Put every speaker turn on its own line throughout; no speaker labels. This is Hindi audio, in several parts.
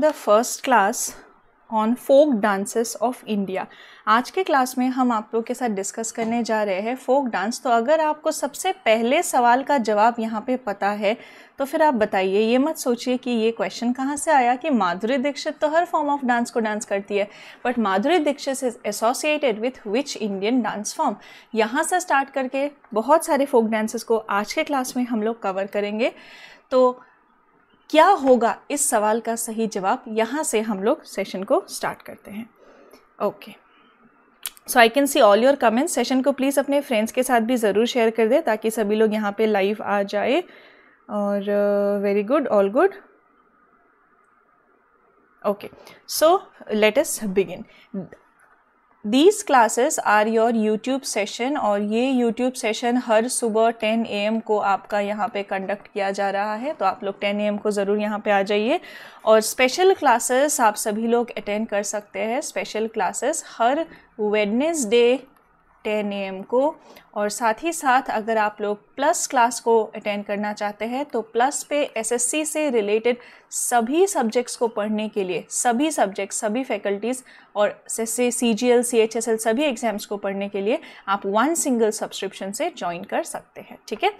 The first class on folk dances of India आज के क्लास में हम आप लोग के साथ डिस्कस करने जा रहे हैं फोक डांस तो अगर आपको सबसे पहले सवाल का जवाब यहाँ पे पता है तो फिर आप बताइए ये मत सोचिए कि ये क्वेश्चन कहाँ से आया कि माधुरी दीक्षित तो हर फॉर्म ऑफ डांस को डांस करती है but Madhuri Dixit is associated with which Indian dance form यहाँ से स्टार्ट करके बहुत सारे फोक डांसेस को आज के क्लास में हम लोग कवर करेंगे तो क्या होगा इस सवाल का सही जवाब यहाँ से हम लोग सेशन को स्टार्ट करते हैं okay so I can see all your comments session को प्लीज़ अपने फ्रेंड्स के साथ भी ज़रूर शेयर कर दें ताकि सभी लोग यहाँ पे लाइव आ जाए और very good all good okay so let us begin these classes are your YouTube session और ये यूट्यूब सेशन हर सुबह 10 ए को आपका यहाँ पे कंडक्ट किया जा रहा है तो आप लोग 10 ए को ज़रूर यहाँ पे आ जाइए और स्पेशल क्लासेस आप सभी लोग अटेंड कर सकते हैं स्पेशल क्लासेस हर वेडनेसडे 10 ए को और साथ ही साथ अगर आप लोग प्लस क्लास को अटेंड करना चाहते हैं तो प्लस पे एसएससी से रिलेटेड सभी सब्जेक्ट्स को पढ़ने के लिए सभी सब्जेक्ट्स सभी फैकल्टीज़ और जैसे C G L C H S L सभी एग्ज़ाम्स को पढ़ने के लिए आप वन सिंगल सब्सक्रिप्शन से ज्वाइन कर सकते हैं ठीक है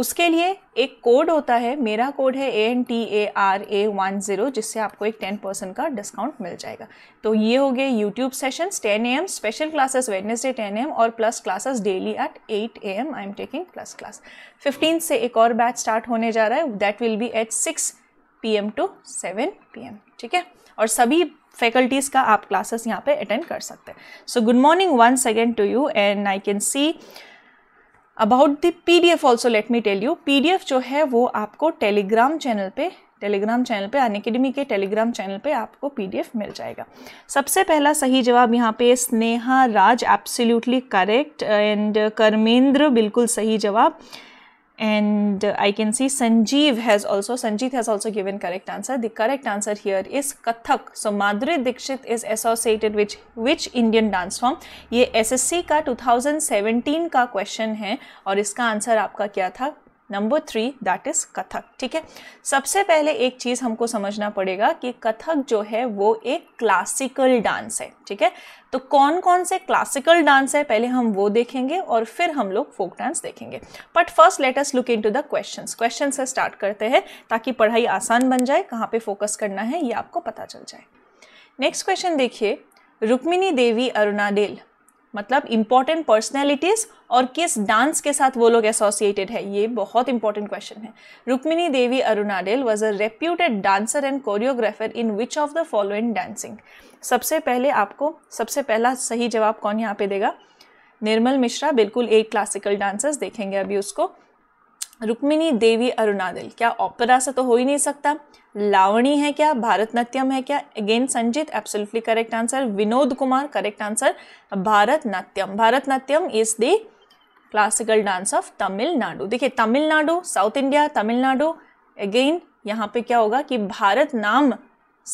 उसके लिए एक कोड होता है मेरा कोड है A N T A R A one zero जिससे आपको एक टेन परसेंट का डिस्काउंट मिल जाएगा तो ये हो गए YouTube sessions ten A M special classes Wednesday ten A M और plus classes daily at at 8 am i am taking plus class 15 से एक और बैच स्टार्ट होने जा रहा है that will be at 6 pm to 7 pm ठीक है और सभी फैकल्टीज़ का आप क्लासेस यहाँ पे अटेंड कर सकते हैं so good morning one second to you and I can see about the P D F also let me tell you P D F जो है वो आपको टेलीग्राम चैनल पे टेलीग्राम चैनल पे अनकेडमी के टेलीग्राम चैनल पे आपको पीडीएफ मिल जाएगा सबसे पहला सही जवाब यहाँ पे Sneha Raj absolutely correct and Karmendra बिल्कुल सही जवाब and I can see Sanjeev has also Sanjeet has also given correct answer the correct answer here is Kathak so Madhuri Dixit is associated which which Indian dance form ये एस एस सी का टू थाउजेंड सेवेंटीन का क्वेश्चन है और इसका आंसर आपका क्या था number three that is Kathak ठीक है सबसे पहले एक चीज़ हमको समझना पड़ेगा कि कथक जो है वो एक क्लासिकल डांस है ठीक है तो कौन कौन से क्लासिकल डांस है पहले हम वो देखेंगे और फिर हम लोग फोक डांस देखेंगे but first let us look into the question question से स्टार्ट करते हैं ताकि पढ़ाई आसान बन जाए कहाँ पे फोकस करना है ये आपको पता चल जाए नेक्स्ट क्वेश्चन देखिए रुक्मिनी देवी अरुणादेल मतलब इंपॉर्टेंट पर्सनैलिटीज़ और किस डांस के साथ वो लोग एसोसिएटेड है ये बहुत इंपॉर्टेंट क्वेश्चन है Rukmini Devi Arundale was a reputed dancer and choreographer in which of the following dancing सबसे पहले आपको सबसे पहला सही जवाब कौन यहाँ पे देगा निर्मल मिश्रा बिल्कुल एक क्लासिकल डांसर्स देखेंगे अभी उसको रुक्मिणी देवी अरुणादल क्या ओपेरा से तो हो ही नहीं सकता लावणी है क्या भारतनाट्यम है क्या again Sanjeet absolutely correct answer Vinod Kumar correct answer Bharatanatyam Bharatanatyam is the classical dance of Tamil Nadu देखिए Tamil Nadu south India Tamil Nadu again यहाँ पे क्या होगा कि भारत नाम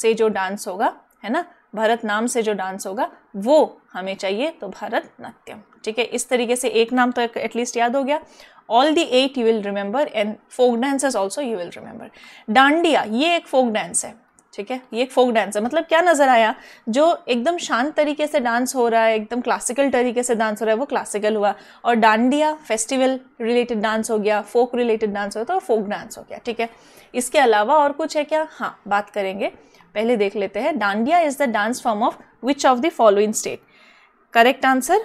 से जो डांस होगा है ना भारत नाम से जो डांस होगा वो हमें चाहिए तो भारतनाट्यम ठीक है इस तरीके से एक नाम तो एटलीस्ट याद हो गया all the eight you will remember and folk dances also you will remember Dandiya ये एक फोक डांस है ठीक है ये एक फोक डांस है मतलब क्या नज़र आया जो एकदम शांत तरीके से डांस हो रहा है एकदम क्लासिकल तरीके से डांस हो रहा है वो क्लासिकल हुआ और डांडिया फेस्टिवल रिलेटेड डांस हो गया फोक रिलेटेड डांस हो गया तो फोक डांस हो गया ठीक है इसके अलावा और कुछ है क्या हाँ बात करेंगे पहले देख लेते हैं Dandiya is the dance form of which of the following state correct answer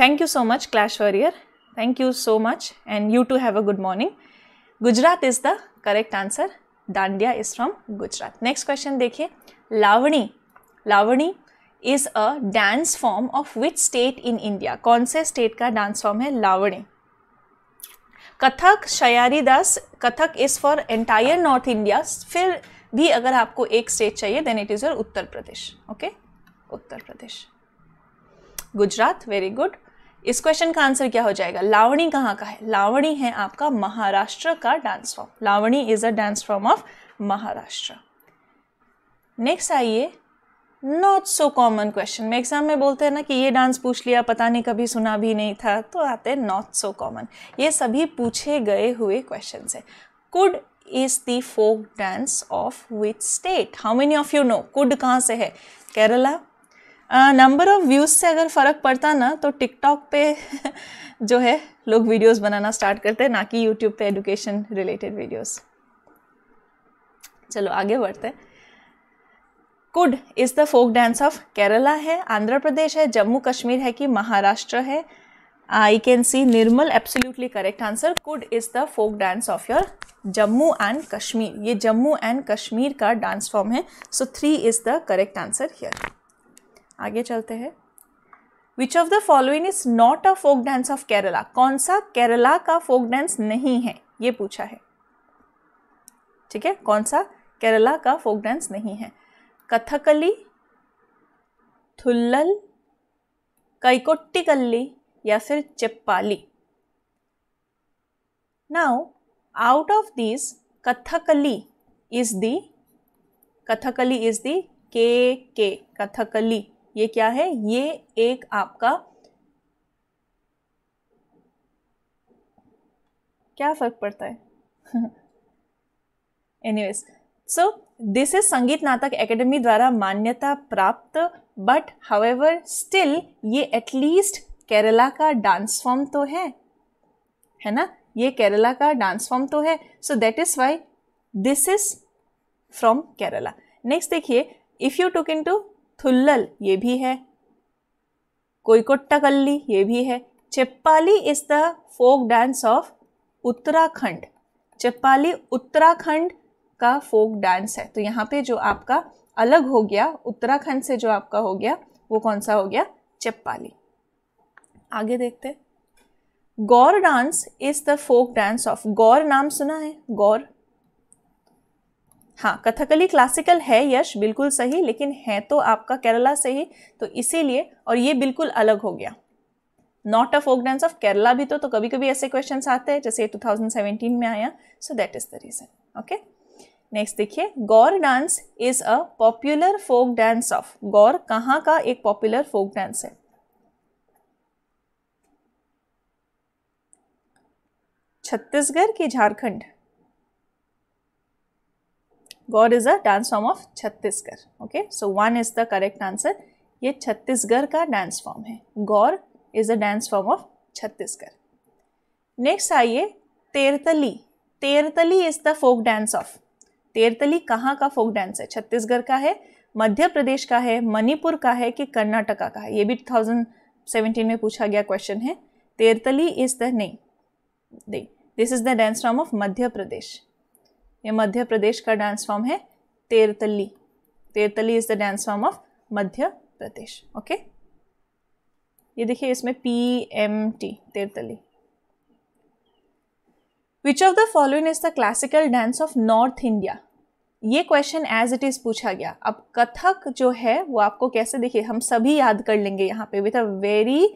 thank you so much Clash Warrior thank you so much and you too have a good morning Gujarat is the correct answer Dandiya is from Gujarat next question देखिए Lavani Lavani is a dance form of which state in India कौन से स्टेट का डांस फॉर्म है लावणी कथक शयारी दास Kathak is for entire north India फिर भी अगर आपको एक स्टेट चाहिए then it is your Uttar Pradesh okay Uttar Pradesh Gujarat very good इस क्वेश्चन का आंसर क्या हो जाएगा लावणी कहाँ का है लावणी है आपका महाराष्ट्र का dance form Lavani is a dance form of Maharashtra next आइए नॉट सो कॉमन क्वेश्चन मैं एग्जाम में बोलते हैं ना कि ये डांस पूछ लिया पता नहीं कभी सुना भी नहीं था तो आते हैं नॉट सो कॉमन ये सभी पूछे गए हुए क्वेश्चन है Kud is the folk dance of which state how many of you know Kud कहाँ से है केरला नंबर ऑफ़ व्यूज़ से अगर फ़र्क पड़ता ना तो टिकटॉक पे जो है लोग वीडियोस बनाना स्टार्ट करते हैं ना कि यूट्यूब पे एजुकेशन रिलेटेड वीडियोस चलो आगे बढ़ते हैं Kud is the folk dance of Kerala है आंध्र प्रदेश है जम्मू कश्मीर है कि महाराष्ट्र है I can see Nirmal absolutely correct answer Kud is the folk dance of your Jammu and Kashmir ये जम्मू एंड कश्मीर का डांस फॉर्म है so three is the correct answer here आगे चलते हैं which of the following is not a folk dance of Kerala कौन सा केरला का फोक डांस नहीं है ये पूछा है ठीक है कौन सा केरला का फोक डांस नहीं है कथकली थुल्लल कैकोट्टिकल्ली या फिर Chhapeli now out of this Kathakali is the Kathakali is the K K Kathakali ये क्या है ये एक आपका क्या फर्क पड़ता है एनीवेज सो दिस इज संगीत नाटक एकेडमी द्वारा मान्यता प्राप्त बट हावेवर स्टिल ये एटलीस्ट केरला का डांस फॉर्म तो है है ना ये केरला का डांस फॉर्म तो है so that is why this is from Kerala next देखिए if you took into Thullal ये भी है कोइकोट्टाकल्ली ये भी है Chhapeli is the folk dance of Uttarakhand Chhapeli Uttarakhand का फोक डांस है तो यहाँ पे जो आपका अलग हो गया उत्तराखंड से जो आपका हो गया वो कौन सा हो गया चेप्पाली आगे देखते Gaur dance is the folk dance of Gaur नाम सुना है गौर हाँ कथकली क्लासिकल है यश बिल्कुल सही लेकिन है तो आपका केरला से ही तो इसीलिए और ये बिल्कुल अलग हो गया not a folk dance of Kerala भी तो तो कभी कभी ऐसे क्वेश्चन आते हैं जैसे 2017 में आया so that is the reason okay next देखिए Gaur dance is a popular folk dance of Gaur कहाँ का एक पॉपुलर फोक डांस है छत्तीसगढ़ की Jharkhand Gaur is a dance form of Chhattisgarh okay so one is the correct answer ये छत्तीसगढ़ का डांस फॉर्म है Gaur is a dance form of Chhattisgarh next आइए Tertali Tertali is the folk dance of Tertali कहाँ का फोक डांस है छत्तीसगढ़ का है मध्य प्रदेश का है मणिपुर का है कि कर्नाटका का है ये भी सेवेंटीन में पूछा गया क्वेश्चन है Tertali is the name this is the dance form of Madhya Pradesh ये मध्य प्रदेश का डांस फॉर्म है Tertali Tertali is the dance form of Madhya Pradesh okay ये देखिए इसमें P M T Tertali which of the following is the classical dance of north India ये क्वेश्चन एज इट इज़ पूछा गया अब कथक जो है वो आपको कैसे देखिए हम सभी याद कर लेंगे यहाँ पे विथ अ वेरी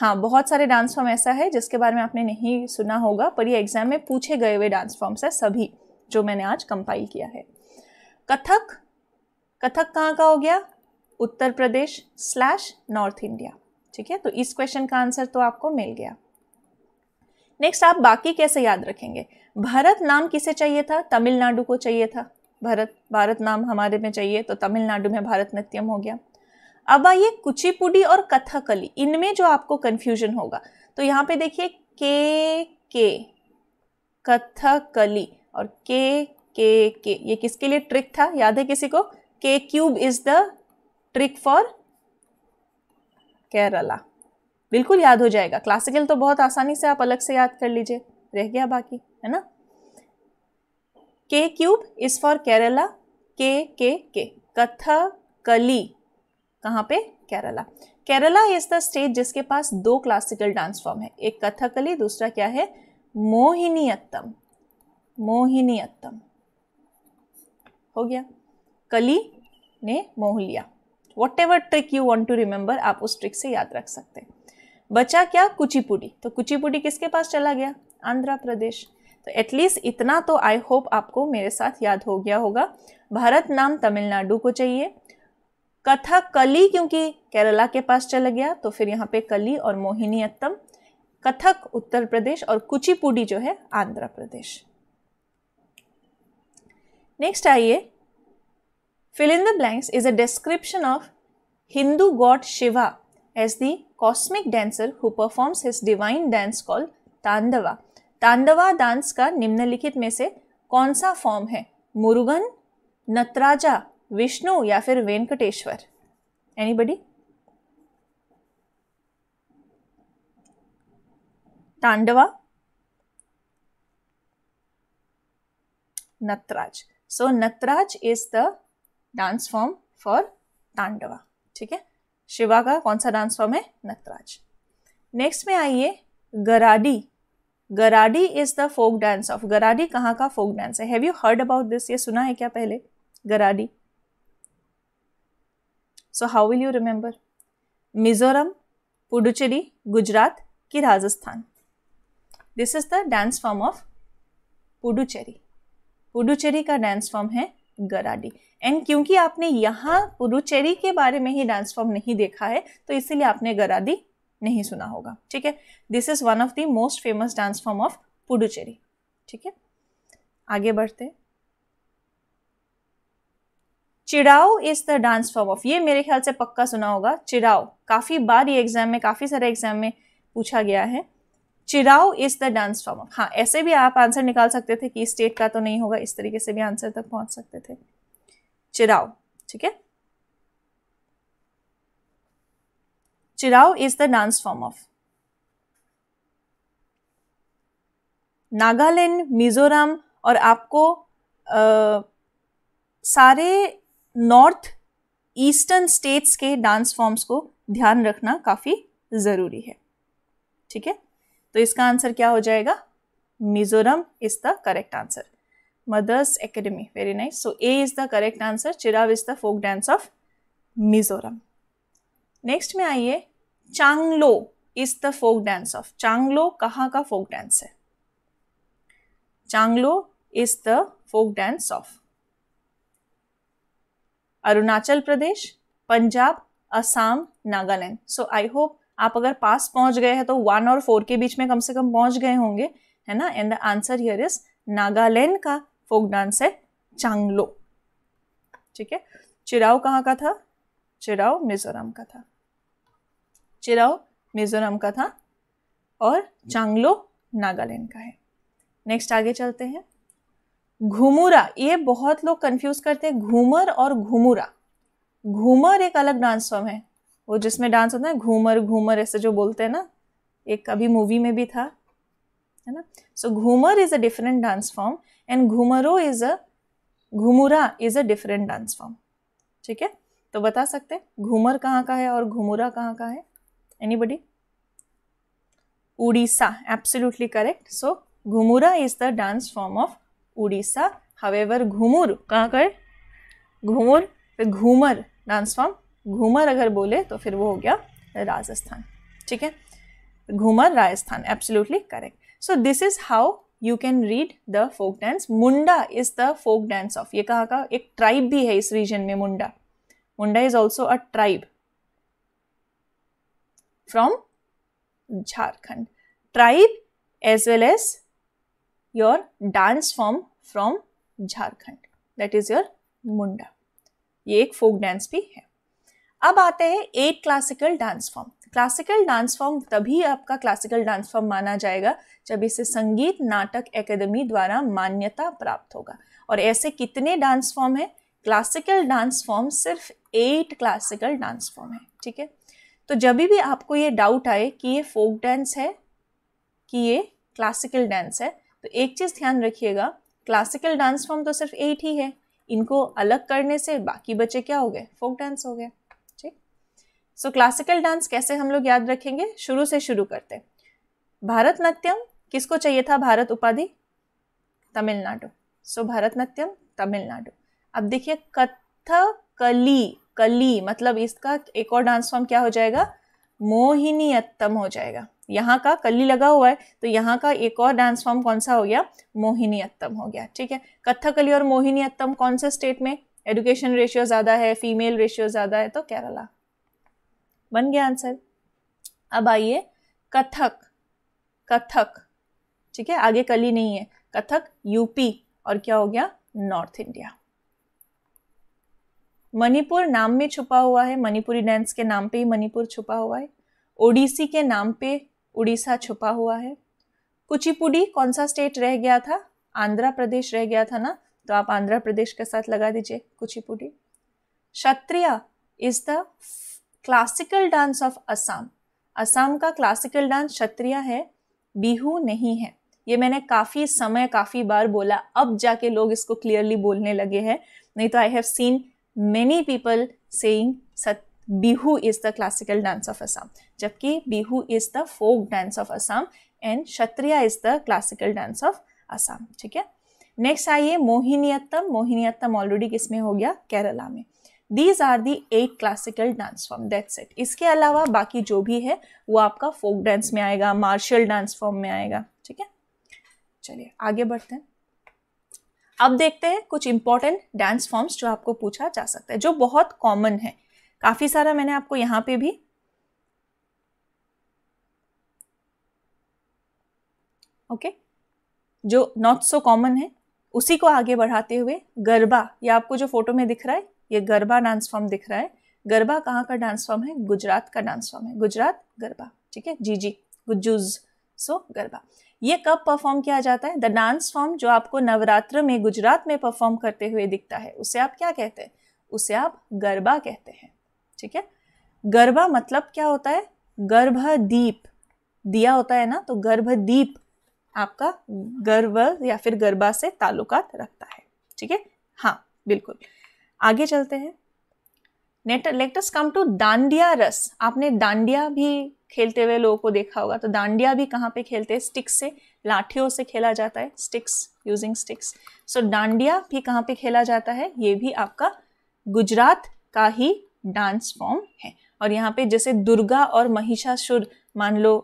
हाँ बहुत सारे डांस फॉर्म ऐसा है जिसके बारे में आपने नहीं सुना होगा पर ये एग्जाम में पूछे गए हुए डांस फॉर्म्स है सभी जो मैंने आज कंपाइल किया है कथक कथक कहाँ का हो गया Uttar Pradesh slash north India ठीक है तो इस क्वेश्चन का आंसर तो आपको मिल गया नेक्स्ट आप बाकी कैसे याद रखेंगे भारत नाम किसे चाहिए था तमिलनाडु को चाहिए था भारत भारत नाम हमारे में चाहिए तो तमिलनाडु में भारत नृत्यम हो गया अब आइए कुचिपुड़ी और कथकली इनमें जो आपको कंफ्यूजन होगा तो यहाँ पे देखिए के के कथकली और के के के ये किसके लिए ट्रिक था याद है किसी को K cube is the trick for Kerala बिल्कुल याद हो जाएगा क्लासिकल तो बहुत आसानी से आप अलग से याद कर लीजिए रह गया बाकी है ना के क्यूब इज फॉर केरला के के के कथकली कहाँ पे Kerala Kerala is the state जिसके पास दो क्लासिकल डांस फॉर्म है एक कथकली दूसरा क्या है मोहिनीअत्तम मोहिनी अत्तम हो गया कली ने मोह लिया whatever trick you want to remember आप उस ट्रिक से याद रख सकते हैं बचा क्या कुचिपुड़ी तो कुचिपुड़ी किसके पास चला गया आंध्र प्रदेश तो एटलीस्ट इतना तो आई होप आपको मेरे साथ याद हो गया होगा भारत नाम तमिलनाडु को चाहिए कथा कली क्योंकि केरला के पास चला गया तो फिर यहाँ पे कली और मोहिनी अत्तम कथक उत्तर प्रदेश और कुचिपुड़ी जो है आंध्र प्रदेश नेक्स्ट आइए fill in the blanks is a description of Hindu god Shiva as the cosmic dancer who performs his divine dance call Tandava Tandava dance का निम्नलिखित में से कौन सा फॉर्म है मुरुगन नतराजा विष्णु या फिर Venkateswara anybody Tandava Nataraj so Nataraj is the dance form for Tandava ठीक है शिवा का कौन सा डांस फॉर्म है नतराज नेक्स्ट में आइए Garadi Garadi is the folk dance of Garadi कहाँ का फोक डांस है have you heard about this ये सुना है क्या पहले Garadi so how will you remember Mizoram Puducherry Gujarat की Rajasthan this is the dance form of Puducherry Puducherry का डांस फॉर्म है गराडी एंड क्योंकि आपने यहाँ पुडुचेरी के बारे में ही डांस फॉर्म नहीं देखा है तो इसीलिए आपने गराडी नहीं सुना होगा ठीक है this is one of the most famous dance form of Puducherry ठीक है आगे बढ़ते Cheraw is the dance form of ये मेरे ख्याल से पक्का सुना होगा चिड़ाओ काफ़ी बार ये एग्जाम में काफ़ी सारे एग्जाम में पूछा गया है Cheraw is the dance form of हाँ ऐसे भी आप आंसर निकाल सकते थे कि स्टेट का तो नहीं होगा इस तरीके से भी आंसर तक पहुंच सकते थे चिराव ठीक है Cheraw is the dance form of Nagaland Mizoram और आपको आ, सारे नॉर्थ ईस्टर्न स्टेट्स के डांस फॉर्म्स को ध्यान रखना काफ़ी ज़रूरी है ठीक है तो इसका आंसर क्या हो जाएगा Mizoram is the correct answer Mother's Academy very nice so A is the correct answer Cheraw is the folk dance of Mizoram next में आइए Changlo is the folk dance of Changlo कहाँ का फोक डांस है Changlo is the folk dance of Arunachal Pradesh Punjab Assam Nagaland so I hope आप अगर पास पहुंच गए हैं तो वन और फोर के बीच में कम से कम पहुंच गए होंगे है ना and the answer here is Nagaland का फोक डांस है चांगलो ठीक है चिराव कहाँ का था चिराव मिजोरम का था चिराव मिजोरम का था और चांगलो नागालैंड का है नेक्स्ट आगे चलते हैं घुमुरा ये बहुत लोग कंफ्यूज करते हैं घूमर और घुमुरा घूमर एक अलग डांस फॉर्म है वो जिसमें डांस होता है घूमर घूमर ऐसे जो बोलते हैं ना एक अभी मूवी में भी था है ना so Ghoomar is a different dance form and Ghumura is a Ghumura is a different dance form ठीक है तो बता सकते हैं घूमर कहाँ का है और घूमुरा कहाँ का है anybody Orissa absolutely correct so Ghumura is the dance form of Orissa however Ghumur कहाँ का है घुमुर घूमर डांस फॉर्म घूमर अगर बोले तो फिर वो हो गया राजस्थान ठीक है Ghoomar Rajasthan absolutely correct so this is how you can read the folk dance Munda is the folk dance of ये कहा का एक ट्राइब भी है इस रीजन में Munda Munda is also a tribe from Jharkhand tribe as well as your dance form from Jharkhand that is your Munda ये एक फोक डांस भी है अब आते हैं eight classical dance form classical dance form तभी आपका क्लासिकल डांस फॉर्म माना जाएगा जब इसे संगीत नाटक एकेडमी द्वारा मान्यता प्राप्त होगा और ऐसे कितने डांस फॉर्म है क्लासिकल डांस फॉर्म सिर्फ एट क्लासिकल डांस फॉर्म है ठीक है तो जब भी आपको ये डाउट आए कि ये फोक डांस है कि ये क्लासिकल डांस है तो एक चीज़ ध्यान रखिएगा क्लासिकल डांस फॉर्म तो सिर्फ एट ही है इनको अलग करने से बाकी बचे क्या हो गए फोक डांस हो गए सो क्लासिकल डांस कैसे हम लोग याद रखेंगे शुरू से शुरू करते हैं भारतनाट्यम किसको चाहिए था भारत उपाधि तमिलनाडु सो भारतनाट्यम तमिलनाडु अब देखिए कथकली कली मतलब इसका एक और डांस फॉर्म क्या हो जाएगा मोहिनी अत्तम हो जाएगा यहाँ का कली लगा हुआ है तो यहाँ का एक और डांस फॉर्म कौन सा हो गया मोहिनी अत्तम हो गया ठीक है कथकली और मोहिनी अत्तम कौन से स्टेट में एडुकेशन रेशियो ज़्यादा है फीमेल रेशियो ज़्यादा है तो केरला बन गया आंसर अब आइए कथक कथक ठीक है आगे कली नहीं है कथक यूपी और क्या हो गया नॉर्थ इंडिया मणिपुर नाम में छुपा हुआ है मणिपुरी डांस के नाम पे ही मणिपुर छुपा हुआ है ओडिसी के नाम पे उड़ीसा छुपा हुआ है कुचिपुड़ी कौन सा स्टेट रह गया था आंध्र प्रदेश रह गया था ना तो आप आंध्र प्रदेश के साथ लगा दीजिए Kuchipudi Sattriya is the classical dance of Assam Assam का क्लासिकल डांस क्षत्रिय है बिहू नहीं है ये मैंने काफ़ी समय काफ़ी बार बोला अब जाके लोग इसको क्लियरली बोलने लगे हैं नहीं तो I have seen many people saying that Bihu is the classical dance of Assam जबकि Bihu is the folk dance of Assam and Sattriya is the classical dance of Assam ठीक है नेक्स्ट आइए मोहिनीअत्तम मोहिनीअत्तम ऑलरेडी किस में हो गया केरला में these are the eight classical dance form that set इसके अलावा बाकी जो भी है वो आपका फोक डांस में आएगा मार्शल डांस फॉर्म में आएगा ठीक है चलिए आगे बढ़ते हैं अब देखते हैं कुछ इंपॉर्टेंट डांस फॉर्म्स जो आपको पूछा जा सकता है जो बहुत कॉमन है काफ़ी सारा मैंने आपको यहाँ पे भी ओके okay? जो नॉट सो कॉमन है उसी को आगे बढ़ाते हुए गरबा या आपको जो फोटो में दिख रहा है ये गरबा डांस फॉर्म दिख रहा है गरबा कहाँ का डांस फॉर्म है गुजरात का डांस फॉर्म है गुजरात गरबा ठीक है जी जी गुजुज सो गरबा ये कब परफॉर्म किया जाता है द डांस फॉर्म जो आपको नवरात्र में गुजरात में परफॉर्म करते हुए दिखता है उसे आप क्या कहते हैं उसे आप गरबा कहते हैं ठीक है गरबा मतलब क्या होता है गर्भदीप दिया होता है ना तो गर्भदीप आपका गर्व या फिर गरबा से ताल्लुकात रखता है ठीक है हाँ बिल्कुल आगे चलते हैं next let's come to Dandiya Raas आपने दांडिया भी खेलते हुए लोगों को देखा होगा तो दांडिया भी कहाँ पे खेलते हैं स्टिक्स से लाठियों से खेला जाता है sticks using sticks so Dandiya भी कहाँ पे खेला जाता है ये भी आपका गुजरात का ही डांस फॉर्म है और यहाँ पे जैसे दुर्गा और महिषासुर मान लो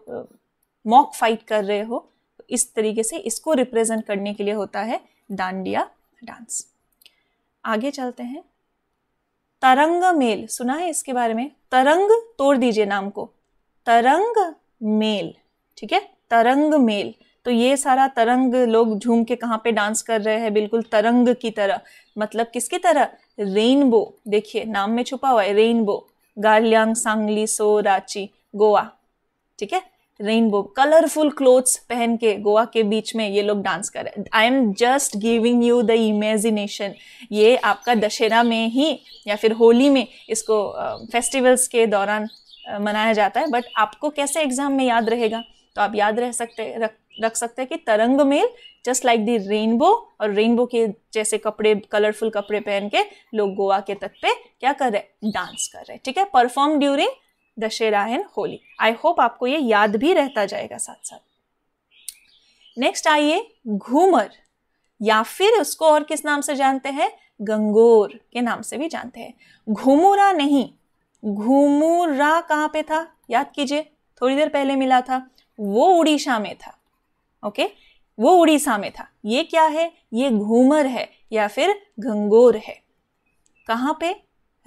मॉक फाइट कर रहे हो तो इस तरीके से इसको रिप्रेजेंट करने के लिए होता है दांडिया डांस आगे चलते हैं तरंग मेल सुना है इसके बारे में तरंग तोड़ दीजिए नाम को तरंग मेल ठीक है तरंग मेल तो ये सारा तरंग लोग झूम के कहाँ पे डांस कर रहे हैं बिल्कुल तरंग की तरह मतलब किसकी तरह रेनबो देखिए नाम में छुपा हुआ है रेनबो गार्लियांग सांगली सो रांची गोवा ठीक है रेनबो कलरफुल क्लोथ्स पहन के गोवा के बीच में ये लोग डांस कर रहे हैं I am just giving you the imagination ये आपका दशहरा में ही या फिर होली में इसको फेस्टिवल्स uh, के दौरान uh, मनाया जाता है बट आपको कैसे एग्जाम में याद रहेगा तो आप याद रह सकते रख रख सकते हैं कि Tarangamel just like the rainbow और रेनबो के जैसे कपड़े कलरफुल कपड़े पहन के लोग गोवा के तट पे क्या कर रहे हैं डांस कर रहे हैं ठीक है perform during Dussehra and Holi I hope आपको ये याद भी रहता जाएगा साथ साथ नेक्स्ट आइए घूमर या फिर उसको और किस नाम से जानते हैं गंगोर के नाम से भी जानते हैं घूमुरा नहीं घूमुरा कहाँ पे था याद कीजिए थोड़ी देर पहले मिला था वो उड़ीसा में था ओके वो उड़ीसा में था ये क्या है ये घूमर है या फिर घंगोर है कहाँ पे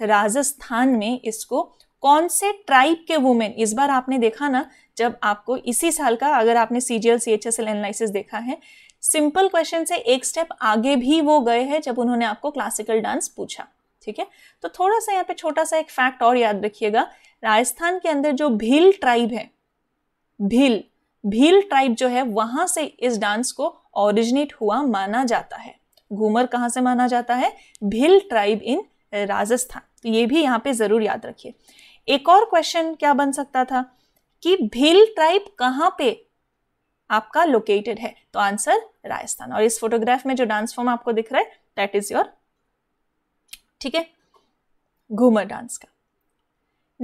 राजस्थान में इसको कौन से ट्राइब के वुमेन इस बार आपने देखा ना जब आपको इसी साल का अगर आपने C G L C H S L analysis देखा है सिंपल क्वेश्चन से एक स्टेप आगे भी वो गए हैं जब उन्होंने आपको क्लासिकल डांस पूछा ठीक है तो थोड़ा सा यहाँ पे छोटा सा एक फैक्ट और याद रखिएगा राजस्थान के अंदर जो भील ट्राइब है भील भील ट्राइब जो है वहां से इस डांस को ओरिजिनेट हुआ माना जाता है घूमर कहाँ से माना जाता है भील ट्राइब इन राजस्थान तो ये भी यहाँ पे जरूर याद रखिए एक और क्वेश्चन क्या बन सकता था कि भील ट्राइब कहाँ पे आपका लोकेटेड है तो आंसर राजस्थान और इस फोटोग्राफ में जो डांस फॉर्म आपको दिख रहा है दैट इज योर ठीक है घूमर डांस का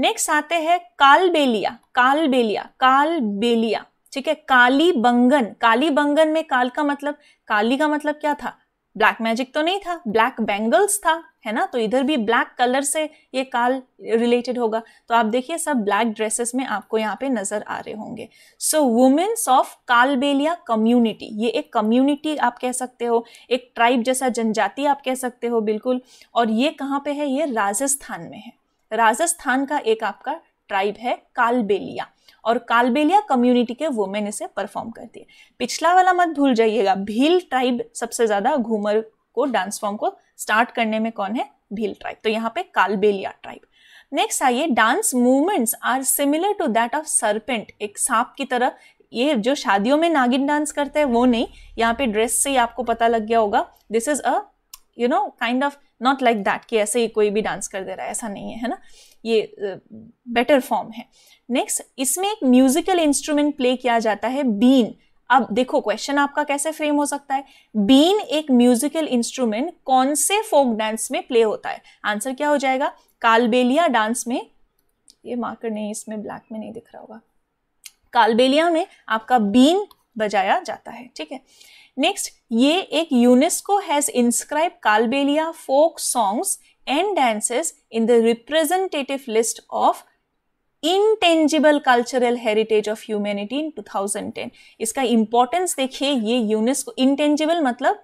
नेक्स्ट आते हैं कालबेलिया कालबेलिया कालबेलिया ठीक है काली बंगन काली बंगन में काल का मतलब काली का मतलब क्या था ब्लैक मैजिक तो नहीं था ब्लैक बैंगल्स था है ना तो इधर भी ब्लैक कलर से ये काल रिलेटेड होगा तो आप देखिए सब ब्लैक ड्रेसेस में आपको यहाँ पे नजर आ रहे होंगे so women's of Kalbelia community ये एक कम्युनिटी आप कह सकते हो एक ट्राइब जैसा जनजाति आप कह सकते हो बिल्कुल और ये कहाँ पे है ये राजस्थान में है राजस्थान का एक आपका ट्राइब है कालबेलिया और कालबेलिया कम्युनिटी के वुमेन इसे परफॉर्म करती है पिछला वाला मत भूल जाइएगा भील ट्राइब सबसे ज़्यादा घूमर को डांस फॉर्म को स्टार्ट करने में कौन है भील ट्राइब तो यहाँ पे कालबेलिया ट्राइब नेक्स्ट आइए dance movements are similar to that of serpent एक सांप की तरह ये जो शादियों में नागिन डांस करते हैं वो नहीं यहाँ पे ड्रेस से ही आपको पता लग गया होगा this is a you know kind of not like that कि ऐसे ही कोई भी डांस कर दे रहा है ऐसा नहीं है है ना ये बेटर uh, फॉर्म है नेक्स्ट इसमें एक म्यूजिकल इंस्ट्रूमेंट प्ले किया जाता है बीन अब देखो क्वेश्चन आपका कैसे फ्रेम हो सकता है बीन एक म्यूजिकल इंस्ट्रूमेंट कौन से फोक डांस में प्ले होता है आंसर क्या हो जाएगा कालबेलिया डांस में ये मार्कर नहीं इसमें ब्लैक में नहीं दिख रहा होगा कालबेलिया में आपका बीन बजाया जाता है ठीक है नेक्स्ट ये एक UNESCO has inscribe Kalbelia folk songs and dances in the representative list of intangible cultural heritage of humanity in 2010 इसका इंपॉर्टेंस देखिए ये यूनेस्को इनटेंजिबल मतलब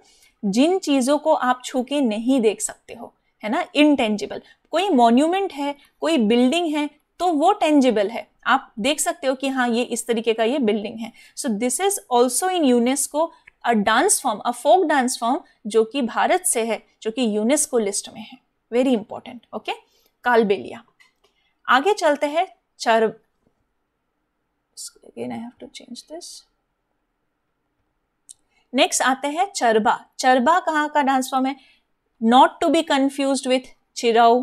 जिन चीज़ों को आप छू के नहीं देख सकते हो है ना इनटेंजिबल कोई मॉन्यूमेंट है कोई बिल्डिंग है तो वो टेंजिबल है आप देख सकते हो कि हाँ ये इस तरीके का ये बिल्डिंग है so this is also in UNESCO a dance form a folk dance form जो कि भारत से है जो कि यूनेस्को लिस्ट में है वेरी इंपॉर्टेंट ओके कालबेलिया आगे चलते हैं Char again I have to change this. Next आते हैं चरबा चरबा कहाँ का डांस फॉर्म है not to be confuse with Cheraw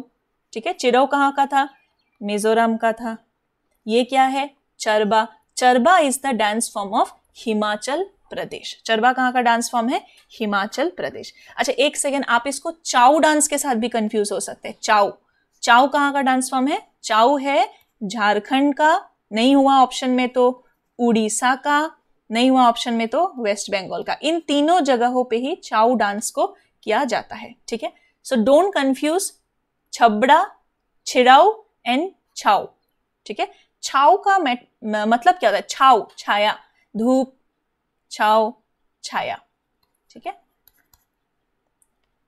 ठीक है चिराउ कहाँ का था मिजोरम का था ये क्या है Charba Charba is the dance form of Himachal Pradesh Charba कहाँ का डांस फॉर्म है हिमाचल प्रदेश अच्छा एक सेकेंड आप इसको चाउ डांस के साथ भी कंफ्यूज हो सकते हैं चाउ चाउ कहाँ का डांस फॉर्म है चाउ है झारखंड का नहीं हुआ ऑप्शन में तो उड़ीसा का नहीं हुआ ऑप्शन में तो वेस्ट बंगाल का इन तीनों जगहों पे ही चाउ डांस को किया जाता है ठीक है सो डोंट कंफ्यूज छबड़ा छिड़ाऊ एंड छाऊ ठीक है छाऊ का मतलब क्या होता है छाऊ छाया धूप छाओ छाया ठीक है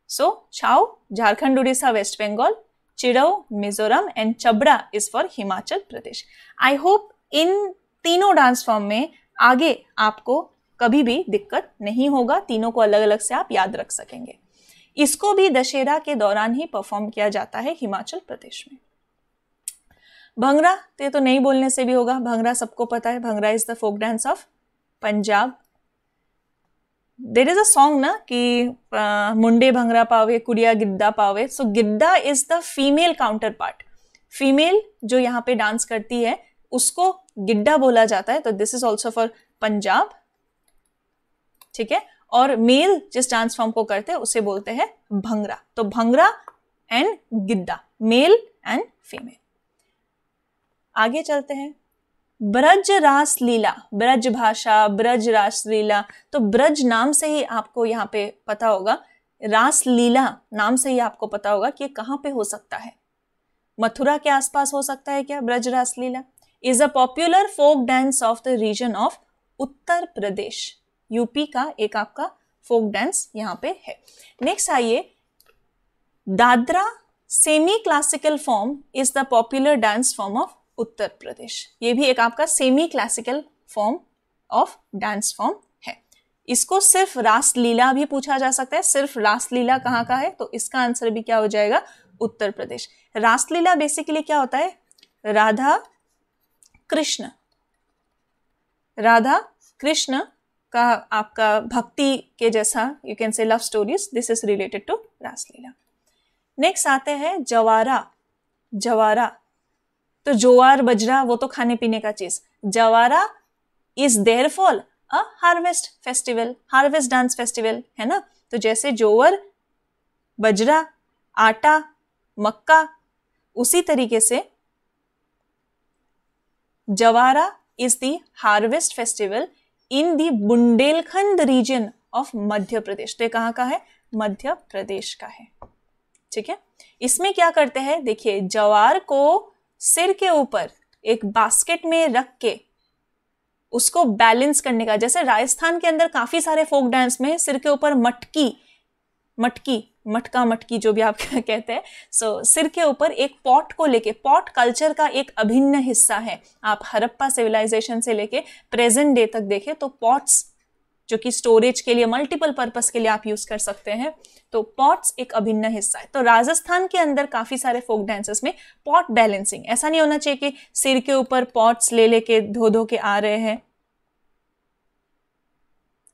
सो छाओ झारखंड उड़ीसा वेस्ट बंगाल चिड़ौ मिजोरम एंड चबड़ा is for Himachal Pradesh I hope in तीनों डांस फॉर्म में आगे आपको कभी भी दिक्कत नहीं होगा तीनों को अलग अलग से आप याद रख सकेंगे इसको भी दशहरा के दौरान ही परफॉर्म किया जाता है हिमाचल प्रदेश में भंगरा ते तो नहीं बोलने से भी होगा भंगरा सबको पता है Bhangra is the folk dance of Punjab there is a song ना कि मुंडे भंगरा पावे कुड़िया गिद्दा पावे so Giddha is the female counterpart female जो यहाँ पे डांस करती है उसको गिड्डा बोला जाता है तो this is also for Punjab ठीक है और मेल जिस डांस फॉर्म को करते हैं उसे बोलते हैं भंगरा तो Bhangra and Giddha male and female आगे चलते हैं ब्रज रास लीला ब्रज भाषा ब्रज रास लीला तो ब्रज नाम से ही आपको यहाँ पे पता होगा रास लीला नाम से ही आपको पता होगा कि कहाँ पे हो सकता है मथुरा के आसपास हो सकता है क्या Braj Raas Leela is a popular folk dance of the region of Uttar Pradesh UP का एक आपका फोक डांस यहाँ पे है नेक्स्ट आइए Dadra semi classical form is the popular dance form of Uttar Pradesh ये भी एक आपका semi classical form of dance form है इसको सिर्फ रासलीला भी पूछा जा सकता है सिर्फ रासलीला कहाँ का है तो इसका आंसर भी क्या हो जाएगा उत्तर प्रदेश रासलीला बेसिकली क्या होता है राधा कृष्ण राधा कृष्ण का आपका भक्ति के जैसा you can say love stories this is related to Raasleela next आते हैं जवारा जवारा तो जोआर बजरा वो तो खाने पीने का चीज Jawara is there fall a harvest festival harvest dance festival है ना तो जैसे जोवर बजरा आटा मक्का उसी तरीके से Jawara is the harvest festival in the Bundelkhand region of Madhya Pradesh तो ये कहाँ का है मध्य प्रदेश का है ठीक है इसमें क्या करते हैं देखिए जवार को सिर के ऊपर एक बास्केट में रख के उसको बैलेंस करने का जैसे राजस्थान के अंदर काफी सारे फोक डांस में सिर के ऊपर मटकी मटकी मटका मटकी जो भी आप कहते हैं सो so, सिर के ऊपर एक पॉट को लेके पॉट कल्चर का एक अभिन्न हिस्सा है आप हरप्पा सिविलाइजेशन से लेके प्रेजेंट डे तक देखें तो पॉट्स जो कि स्टोरेज के लिए मल्टीपल पर्पस के लिए आप यूज कर सकते हैं तो पॉट्स एक अभिन्न हिस्सा है तो राजस्थान के अंदर काफी सारे फोक डांसेस में पॉट बैलेंसिंग ऐसा नहीं होना चाहिए कि सिर के ऊपर पॉट्स ले लेके धो धो के आ रहे हैं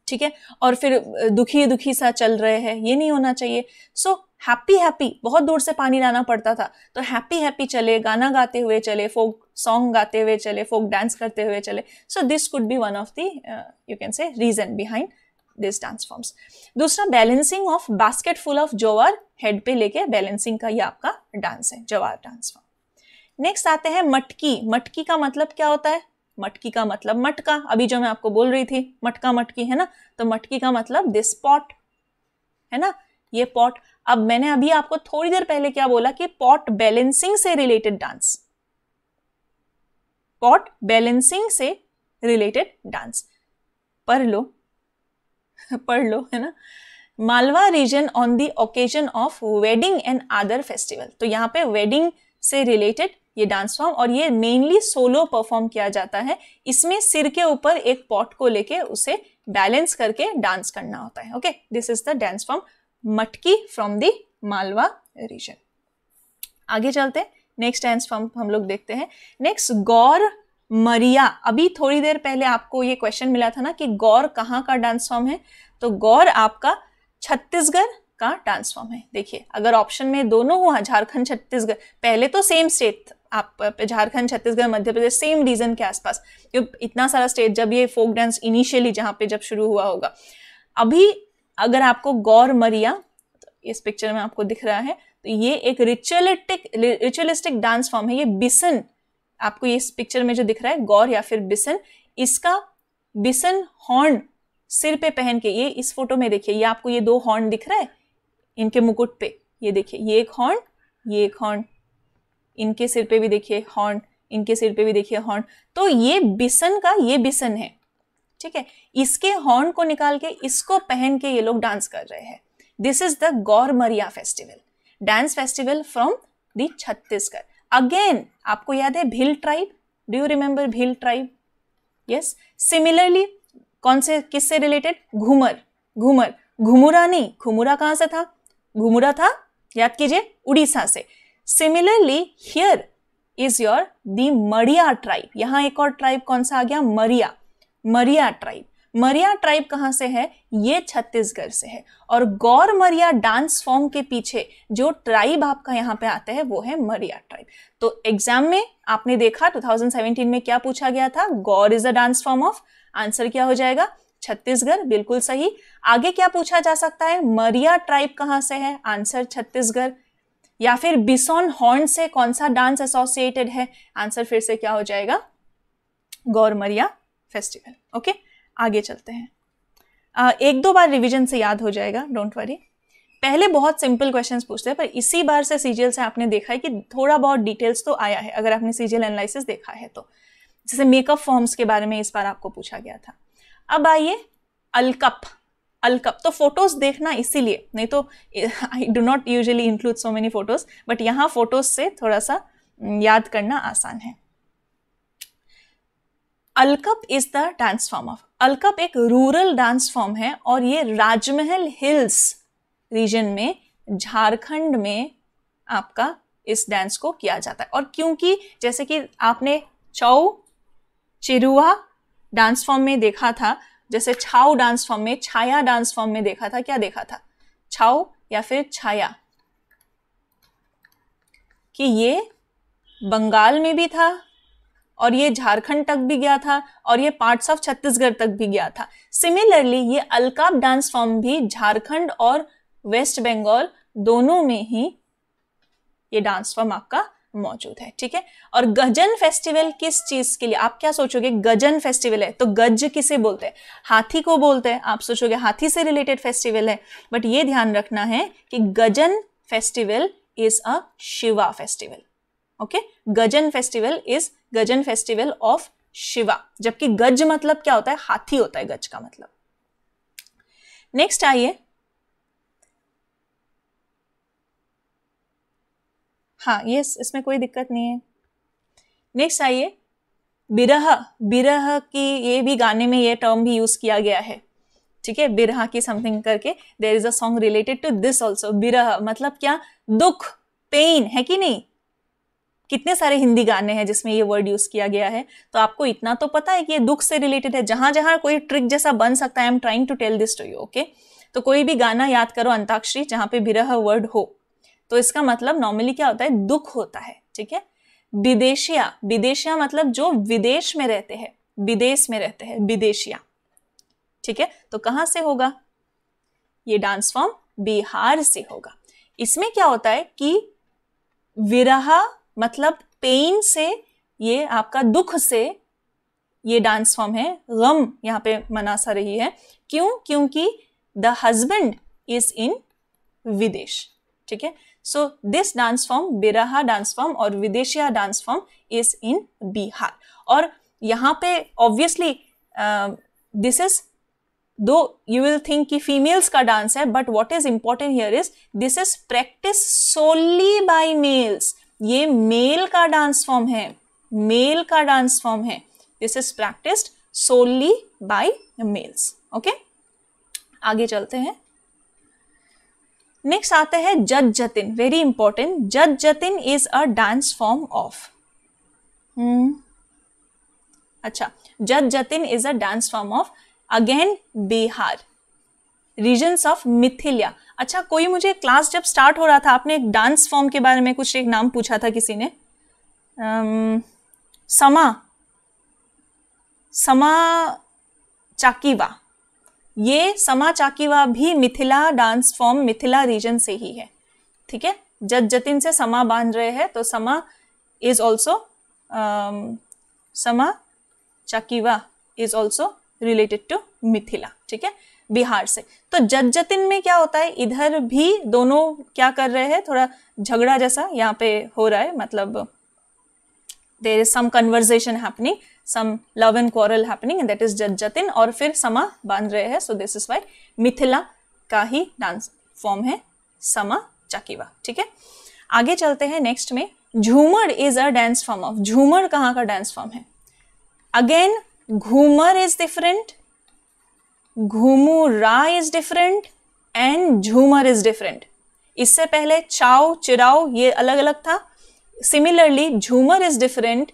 ठीक है और फिर दुखी दुखी सा चल रहे हैं ये नहीं होना चाहिए सो हैप्पी हैप्पी बहुत दूर से पानी लाना पड़ता था तो हैप्पी हैप्पी चले गाना गाते हुए चले फोक सॉन्ग गाते हुए चले फोक डांस करते हुए चले so this could be one of the you can say reason behind this dance forms दूसरा balancing of basket full of jowar head पे लेके बैलेंसिंग का ये आपका डांस है जवार डांस फॉर्म नेक्स्ट आते हैं मटकी मटकी का मतलब क्या होता है मटकी का मतलब मटका अभी जो मैं आपको बोल रही थी मटका मटकी है ना तो मटकी का मतलब दिस पॉट है ना ये पॉट अब मैंने अभी आपको थोड़ी देर पहले क्या बोला कि पॉट बैलेंसिंग से रिलेटेड डांस पॉट बैलेंसिंग से रिलेटेड डांस पढ़ लो पढ़ लो है ना Malwa region on the occasion of wedding and other festival तो यहाँ पे वेडिंग से रिलेटेड ये डांस फॉर्म और ये मेनली सोलो परफॉर्म किया जाता है इसमें सिर के ऊपर एक पॉट को लेके उसे बैलेंस करके डांस करना होता है okay this is the dance form Matki from the Malwa region आगे चलते हैं नेक्स्ट डांस फॉर्म हम लोग देखते हैं नेक्स्ट गौर मरिया अभी थोड़ी देर पहले आपको ये क्वेश्चन मिला था ना कि गौर कहाँ का डांस फॉर्म है तो गौर आपका छत्तीसगढ़ का डांस फॉर्म है देखिए अगर ऑप्शन में दोनों हुआ झारखंड छत्तीसगढ़ पहले तो सेम स्टेट आप झारखंड छत्तीसगढ़ मध्य प्रदेश सेम रीजन के आसपास इतना सारा स्टेट जब ये फोक डांस इनिशियली जहाँ पे जब शुरू हुआ होगा अभी अगर आपको गौर मरिया तो इस पिक्चर में आपको दिख रहा है तो ये एक रिचुअलिटिक रिचुअलिस्टिक डांस फॉर्म है ये बिसन आपको इस पिक्चर में जो दिख रहा है गौर या फिर बिसन इसका बिसन हॉर्न सिर पे पहन के ये इस फोटो में देखिए ये आपको ये दो हॉर्न दिख रहा है इनके मुकुट पे ये देखिए ये एक हॉर्न ये एक हॉर्न इनके सिर पे भी देखिए हॉर्न इनके सिर पे भी देखिए हॉर्न तो ये बिसन का ये बिसन है ठीक है इसके हॉर्न को निकाल के इसको पहन के ये लोग डांस कर रहे हैं this is the Gaur Maria festival dance festival from the Chhattisgarh again आपको याद है Bhil tribe do you remember Bhil tribe yes similarly कौन से किससे रिलेटेड घूमर घूमर घुमुरा नहीं घुमुरा कहां से था घुमुरा था याद कीजिए उड़ीसा से similarly here is your the Maria tribe यहां एक और ट्राइब कौन सा आ गया मरिया मरिया ट्राइब मरिया ट्राइब कहां से है ये छत्तीसगढ़ से है और गौर मरिया डांस फॉर्म के पीछे जो ट्राइब आपका यहाँ पे आता है वो है मरिया ट्राइब तो एग्जाम में आपने देखा 2017 में क्या पूछा गया था Gaur is a dance form of answer क्या हो जाएगा छत्तीसगढ़ बिल्कुल सही आगे क्या पूछा जा सकता है मरिया ट्राइब कहां से है आंसर छत्तीसगढ़ या फिर बिसोन हॉर्न से कौन सा डांस एसोसिएटेड है आंसर फिर से क्या हो जाएगा गौरमरिया फेस्टिवल ओके आगे चलते हैं आ, एक दो बार रिवीजन से याद हो जाएगा डोंट वरी पहले बहुत सिंपल क्वेश्चंस पूछते हैं पर इसी बार से सीजीएल से आपने देखा है कि थोड़ा बहुत डिटेल्स तो आया है अगर आपने सीजीएल एनालिसिस देखा है तो जैसे मेकअप फॉर्म्स के बारे में इस बार आपको पूछा गया था अब आइए अलकप अलकप तो फोटोज देखना इसीलिए नहीं तो I do not usually include so many photos but यहाँ फोटोज से थोड़ा सा याद करना आसान है Alkap is the dance form of Alkap एक रूरल डांस फॉर्म है और ये राजमहल हिल्स रीजन में झारखंड में आपका इस डांस को किया जाता है और क्योंकि जैसे कि आपने चौ चिरुआ डांस फॉर्म में देखा था जैसे छाओ डांस फॉर्म में छाया डांस फॉर्म में देखा था क्या देखा था छाओ या फिर छाया कि ये बंगाल में भी था और ये झारखंड तक भी गया था और ये पार्ट्स ऑफ छत्तीसगढ़ तक भी गया था सिमिलरली ये अलकाप डांस फॉर्म भी झारखंड और वेस्ट बंगाल दोनों में ही ये डांस फॉर्म आपका मौजूद है ठीक है और गजन फेस्टिवल किस चीज के लिए आप क्या सोचोगे गजन फेस्टिवल है तो गज किसे बोलते हैं हाथी को बोलते हैं आप सोचोगे हाथी से रिलेटेड फेस्टिवल है बट ये ध्यान रखना है कि Gajan festival is a Shiva festival okay Gajan festival is Gajan festival of Shiva जबकि गज मतलब क्या होता है हाथी होता है गज का मतलब नेक्स्ट आइए हाँ ये इसमें कोई दिक्कत नहीं है नेक्स्ट आइए बिरह बिरह की ये भी गाने में ये टर्म भी यूज़ किया गया है ठीक है बिरह की समथिंग करके there is a song related to this also Birha मतलब क्या दुख पेन है कि नहीं कितने सारे हिंदी गाने हैं जिसमें ये वर्ड यूज़ किया गया है तो आपको इतना तो पता है कि ये दुख से रिलेटेड है जहां जहां कोई ट्रिक जैसा बन सकता है I am trying to tell this to you okay तो कोई भी गाना याद करो अंताक्षरी जहां पे बिरह वर्ड हो तो इसका मतलब नॉर्मली क्या होता है दुख होता है ठीक है विदेशिया विदेशिया मतलब जो विदेश में रहते हैं विदेश में रहते हैं विदेशिया ठीक है तो कहां से होगा ये डांस फॉर्म बिहार से होगा इसमें क्या होता है कि विरह मतलब पेन से ये आपका दुख से ये डांस फॉर्म है गम यहां पे मनासा रही है क्यों क्योंकि द हजबेंड इज इन विदेश ठीक है So this dance form, Biraha dance form or Videshya dance form is in Bihar. और यहाँ पे obviously this is though you will think कि फीमेल्स का डांस है but what is important here is this is practice solely by males ये मेल का डांस फॉर्म है मेल का डांस फॉर्म है this is practice solely by males okay आगे चलते हैं नेक्स्ट आता है जज जतिन वेरी इंपॉर्टेंट जज Jatin is a dance form of अच्छा जज Jatin is a dance form of again Bihar regions of Mithila अच्छा कोई मुझे क्लास जब स्टार्ट हो रहा था आपने एक डांस फॉर्म के बारे में कुछ एक नाम पूछा था किसी ने um, समा समा चाकीवा ये समा चाकीवा भी Mithila dance form Mithila region से ही है ठीक है जज जतिन से समा बांध रहे हैं तो समा is also um, Sama Chakeva is also related to Mithila ठीक है बिहार से तो जज जतिन में क्या होता है इधर भी दोनों क्या कर रहे हैं थोड़ा झगड़ा जैसा यहाँ पे हो रहा है मतलब there is some conversation happening some love and quarrel happening and that is jatin और फिर समा बांध रहे हैं so this is why Mithila का ही डांस फॉर्म है समा चकीवा ठीक है आगे चलते हैं नेक्स्ट में Jhumar is a dance form of Jhumar कहाँ का डांस फॉर्म है again Ghoomar is different Ghumura is different and Jhumar is different इससे पहले चाव चिराव ये अलग अलग था similarly Jhumar is different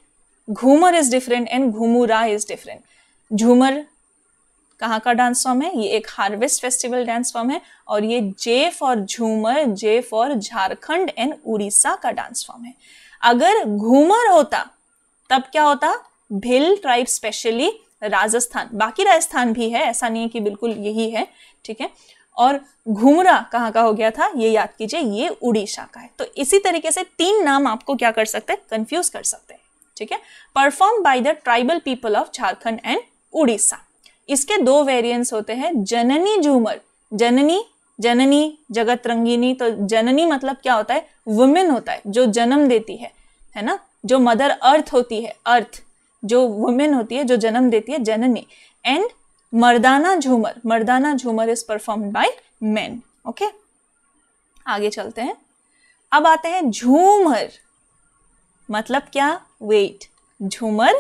Ghoomar is different and Ghumura is different Jhumar कहाँ का डांस फॉर्म है ये एक हार्वेस्ट फेस्टिवल डांस फॉर्म है और ये J for Jhumar J for Jharkhand and Orissa का डांस फॉर्म है अगर घूमर होता तब क्या होता भिल ट्राइब स्पेशली राजस्थान बाकी राजस्थान भी है ऐसा नहीं है कि बिल्कुल यही है ठीक है और घुमरा कहाँ का हो गया था ये याद कीजिए ये उड़ीसा का है तो इसी तरीके से तीन नाम आपको क्या कर सकते हैं कंफ्यूज कर सकते हैं ठीक है perform by the tribal people of Jharkhand and Orissa इसके दो वेरियंट्स होते हैं जननी झूमर जननी जननी जगत रंगीनी तो जननी मतलब क्या होता है वुमेन होता है जो जन्म देती है है ना जो मदर अर्थ होती है अर्थ जो वुमेन होती है जो जन्म देती है जननी and Mardana Jhumar Mardana Jhumar is perform by men okay आगे चलते हैं अब आते हैं झूमर मतलब क्या वेट झूमर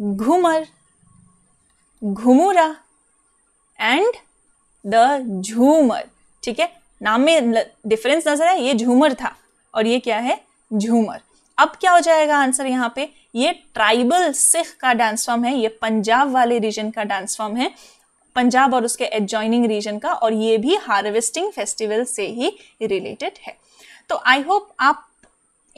घूमर घुमुरा एंड द झूमर ठीक है नाम में डिफरेंस नजर है ये झूमर था और ये क्या है झूमर अब क्या हो जाएगा आंसर यहाँ पे ये ट्राइबल सिख का डांस फॉर्म है ये पंजाब वाले रीजन का डांस फॉर्म है पंजाब और उसके एडजॉइनिंग रीजन का और ये भी हार्वेस्टिंग फेस्टिवल से ही रिलेटेड है तो आई होप आप